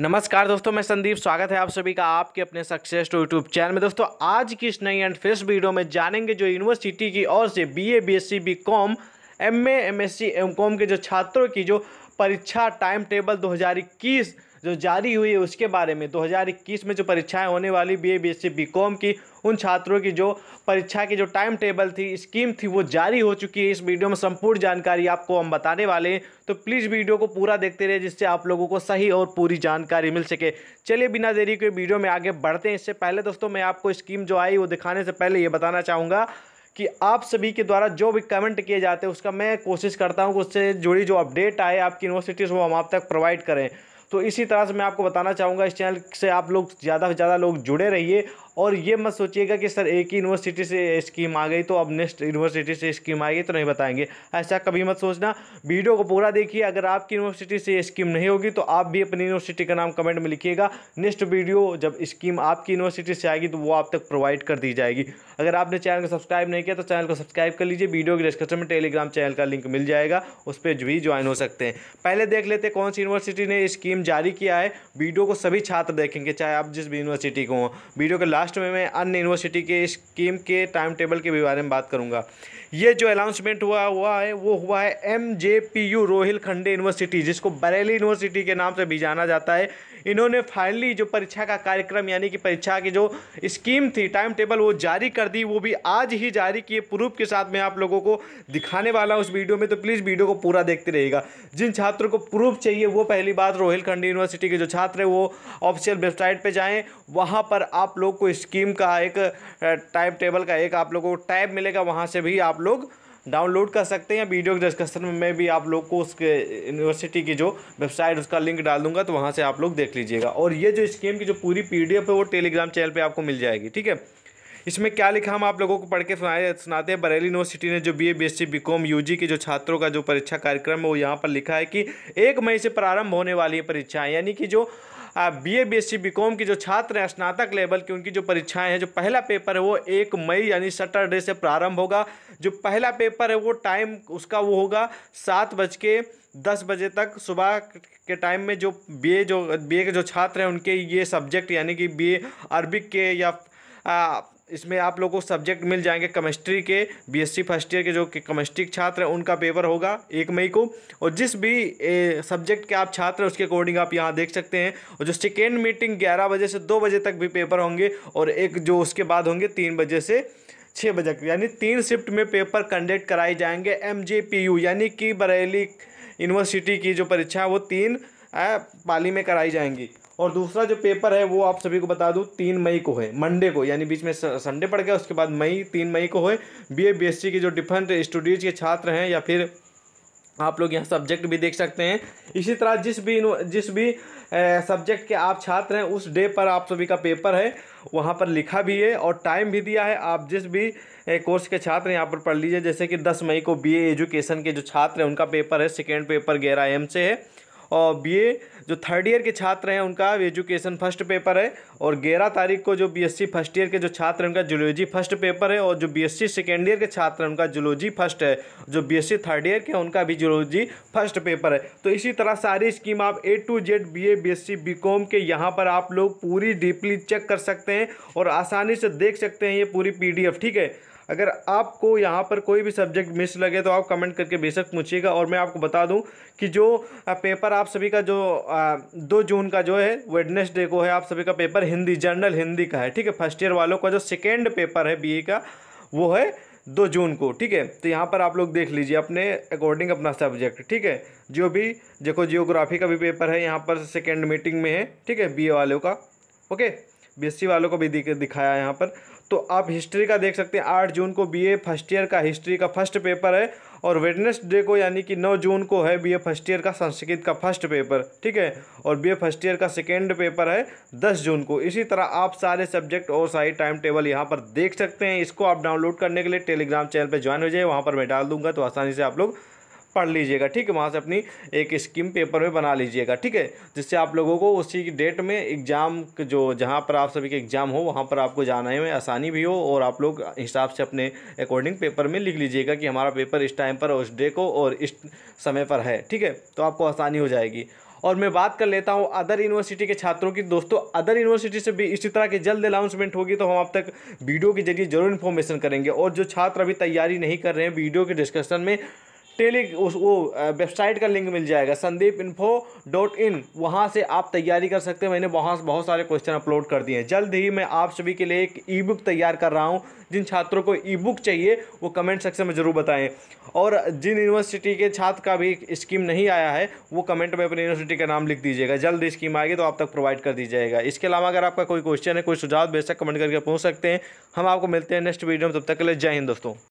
नमस्कार दोस्तों मैं संदीप स्वागत है आप सभी का आपके अपने सक्सेस टू यूट्यूब चैनल में दोस्तों आज की इस नई एंड फ्रेश वीडियो में जानेंगे जो यूनिवर्सिटी की ओर से BA BSc BCom M A M S C M Com के जो छात्रों की जो परीक्षा टाइम टेबल 2021 जो जारी हुई है उसके बारे में 2021 में जो परीक्षाएं होने वाली B A B S C B Com की उन छात्रों की जो परीक्षा की जो टाइम टेबल थी स्कीम थी वो जारी हो चुकी है इस वीडियो में संपूर्ण जानकारी आपको हम बताने वाले हैं तो प्लीज़ वीडियो को पूरा देखते रहे जिससे आप लोगों को सही और पूरी जानकारी मिल सके चलिए बिना देरी के वीडियो में आगे बढ़ते हैं इससे पहले दोस्तों मैं आपको स्कीम जो आई वो दिखाने से पहले ये बताना चाहूँगा कि आप सभी के द्वारा जो भी कमेंट किए जाते हैं उसका मैं कोशिश करता हूँ कि उससे जुड़ी जो अपडेट आए आपकी यूनिवर्सिटीज़ वो हम आप तक प्रोवाइड करें तो इसी तरह से मैं आपको बताना चाहूँगा इस चैनल से आप लोग ज़्यादा से ज़्यादा लोग जुड़े रहिए और ये मत सोचिएगा कि सर एक ही यूनिवर्सिटी से स्कीम आ गई तो अब नेक्स्ट यूनिवर्सिटी से स्कीम आएगी तो नहीं बताएंगे ऐसा कभी मत सोचना वीडियो को पूरा देखिए अगर आपकी यूनिवर्सिटी से स्कीम नहीं होगी तो आप भी अपनी यूनिवर्सिटी का नाम कमेंट में लिखिएगा नेक्स्ट वीडियो जब स्कीम आपकी यूनिवर्सिटी से आएगी तो वो आप तक प्रोवाइड कर दी जाएगी अगर आपने चैनल को सब्सक्राइब नहीं किया तो चैनल को सब्सक्राइब कर लीजिए वीडियो के डिस्क्रिप्शन में टेलीग्राम चैनल का लिंक मिल जाएगा उस पर भी ज्वाइन हो सकते हैं पहले देख लेते कौन सी यूनिवर्सिटी ने स्कीम जारी किया है वीडियो को सभी छात्र देखेंगे चाहे आप जिस भी यूनिवर्सिटी को हों वीडियो के लास्ट लास्ट में मैं अन्य यूनिवर्सिटी के स्कीम के टाइम टेबल के बारे में बात करूँगा ये जो अनाउंसमेंट हुआ हुआ है वो हुआ है M J P U Rohilkhand university जिसको बरेली यूनिवर्सिटी के नाम से भी जाना जाता है इन्होंने फाइनली जो परीक्षा का कार्यक्रम यानी कि परीक्षा की जो स्कीम थी टाइम टेबल वो जारी कर दी वो भी आज ही जारी किए प्रूफ के साथ मैं आप लोगों को दिखाने वाला हूँ उस वीडियो में तो प्लीज़ वीडियो को पूरा देखते रहेगा जिन छात्रों को प्रूफ चाहिए वो पहली बात रोहिलखंड यूनिवर्सिटी के जो छात्र है वो ऑफिशियल वेबसाइट पर जाएँ वहाँ पर आप लोग को स्कीम का एक टाइम टेबल का एक आप लोगों को टैब मिलेगा वहाँ से भी आप लोग डाउनलोड कर सकते हैं या वीडियो के डिस्कशन में मैं भी आप लोग को उसके यूनिवर्सिटी की जो वेबसाइट उसका लिंक डाल दूंगा तो वहाँ से आप लोग देख लीजिएगा और ये जो स्कीम की जो पूरी पी है वो टेलीग्राम चैनल पर आपको मिल जाएगी ठीक है इसमें क्या लिखा हम आप लोगों को पढ़ के सुनाए सुनाते हैं बरेली यूनिवर्सिटी ने जो B A B S C B Com U G के जो छात्रों का जो परीक्षा कार्यक्रम है वो यहाँ पर लिखा है कि एक मई से प्रारंभ होने वाली है परीक्षाएँ यानी कि जो B A B S C B Com की जो छात्र हैं स्नातक लेवल की उनकी जो परीक्षाएं हैं जो पहला पेपर है वो एक मई यानी सैटरडे से प्रारंभ होगा जो पहला पेपर है वो टाइम उसका वो होगा सात बज के दस बजे तक सुबह के टाइम में जो बी ए जो बी ए के जो छात्र हैं उनके ये सब्जेक्ट यानी कि बी ए अरबिक के या इसमें आप लोगों को सब्जेक्ट मिल जाएंगे केमिस्ट्री के बीएससी फर्स्ट ईयर के जो केमिस्ट्री छात्र हैं उनका पेपर होगा एक मई को और जिस भी ए, सब्जेक्ट के आप छात्र हैं उसके अकॉर्डिंग आप यहाँ देख सकते हैं और जो सेकेंड मीटिंग ग्यारह बजे से दो बजे तक भी पेपर होंगे और एक जो उसके बाद होंगे तीन बजे से छः बजे तक यानी तीन शिफ्ट में पेपर कंडक्ट कराए जाएंगे एम यानी कि बरेली यूनिवर्सिटी की जो परीक्षा है वो तीन पाली में कराई जाएंगी और दूसरा जो पेपर है वो आप सभी को बता दूँ तीन मई को है मंडे को यानी बीच में संडे पड़ गया उसके बाद मई तीन मई को है बी ए बी के जो डिफरेंट स्टूडेंट्स के छात्र हैं या फिर आप लोग यहाँ सब्जेक्ट भी देख सकते हैं इसी तरह जिस भी जिस भी सब्जेक्ट के आप छात्र हैं उस डे पर आप सभी का पेपर है वहाँ पर लिखा भी है और टाइम भी दिया है आप जिस भी कोर्स के छात्र यहाँ पर पढ़ लीजिए जैसे कि 10 मई को बीए एजुकेशन के जो छात्र हैं उनका पेपर है सेकेंड पेपर ग्यारह एम से है और बीए जो थर्ड ईयर के छात्र हैं उनका एजुकेशन फर्स्ट पेपर है और ग्यारह तारीख को जो बीएससी फर्स्ट ईयर के जो छात्र हैं उनका जूलॉजी फर्स्ट पेपर है और जो बीएससी सेकेंड ईयर के छात्र हैं उनका जूलॉजी फर्स्ट है जो बीएससी थर्ड ईयर के हैं उनका भी जूलॉजी फर्स्ट पेपर है तो इसी तरह सारी स्कीम आप A to Z B A B S C B Com के यहाँ पर आप लोग पूरी डीपली चेक कर सकते हैं और आसानी से देख सकते हैं ये पूरी पी डी एफ ठीक है अगर आपको यहाँ पर कोई भी सब्जेक्ट मिस लगे तो आप कमेंट करके बेशक पूछिएगा और मैं आपको बता दूँ कि जो पेपर आप सभी का जो दो जून का जो है वेडनेसडे को है आप सभी का पेपर हिंदी जनरल हिंदी का है ठीक है फर्स्ट ईयर वालों का जो सेकेंड पेपर है बी का वो है दो जून को ठीक है तो यहाँ पर आप लोग देख लीजिए अपने अकॉर्डिंग अपना सब्जेक्ट ठीक है जो भी देखो जियोग्राफी का भी पेपर है यहाँ पर सेकेंड मीटिंग में है ठीक है बी वालों का ओके बीएससी वालों को भी दिखाया यहाँ पर तो आप हिस्ट्री का देख सकते हैं आठ जून को बीए फर्स्ट ईयर का हिस्ट्री का फर्स्ट पेपर है और वेडनेसडे को यानी कि नौ जून को है बीए फर्स्ट ईयर का संस्कृत का फर्स्ट पेपर ठीक है और बीए फर्स्ट ईयर का सेकेंड पेपर है दस जून को इसी तरह आप सारे सब्जेक्ट और सारी टाइम टेबल यहाँ पर देख सकते हैं इसको आप डाउनलोड करने के लिए टेलीग्राम चैनल पर ज्वाइन हो जाए वहाँ पर मैं डाल दूंगा तो आसानी से आप लोग पढ़ लीजिएगा ठीक है वहाँ से अपनी एक स्कीम पेपर में बना लीजिएगा ठीक है जिससे आप लोगों को उसी की डेट में एग्ज़ाम जो जहाँ पर आप सभी के एग्ज़ाम हो वहाँ पर आपको जाने में आसानी भी हो और आप लोग हिसाब से अपने अकॉर्डिंग पेपर में लिख लीजिएगा कि हमारा पेपर इस टाइम पर उस डे को और इस समय पर है ठीक है तो आपको आसानी हो जाएगी और मैं बात कर लेता हूँ अदर यूनिवर्सिटी के छात्रों की दोस्तों अदर यूनिवर्सिटी से भी इसी तरह की जल्द अनाउंसमेंट होगी तो हम आप तक वीडियो के जरिए जरूर इन्फॉर्मेशन करेंगे और जो छात्र अभी तैयारी नहीं कर रहे हैं वीडियो के डिस्कशन में टेली उस वो वेबसाइट का लिंक मिल जाएगा संदीप इन्फो डॉट इन वहाँ से आप तैयारी कर सकते हैं मैंने वहाँ से बहुत सारे क्वेश्चन अपलोड कर दिए हैं जल्द ही मैं आप सभी के लिए एक ई बुक तैयार कर रहा हूँ जिन छात्रों को ई बुक चाहिए वो कमेंट सेक्शन में ज़रूर बताएं और जिन यूनिवर्सिटी के छात्र का भी स्कीम नहीं आया है वो कमेंट में अपनी यूनिवर्सिटी का नाम लिख दीजिएगा जल्द स्कीम आएगी तो आप तक प्रोवाइड कर दी जाएगा इसके अलावा अगर आपका कोई क्वेश्चन है कोई सुझाव बेशक कमेंट करके पूछ सकते हैं हम आपको मिलते हैं नेक्स्ट वीडियो में तब तक के लिए जय हिंद दोस्तों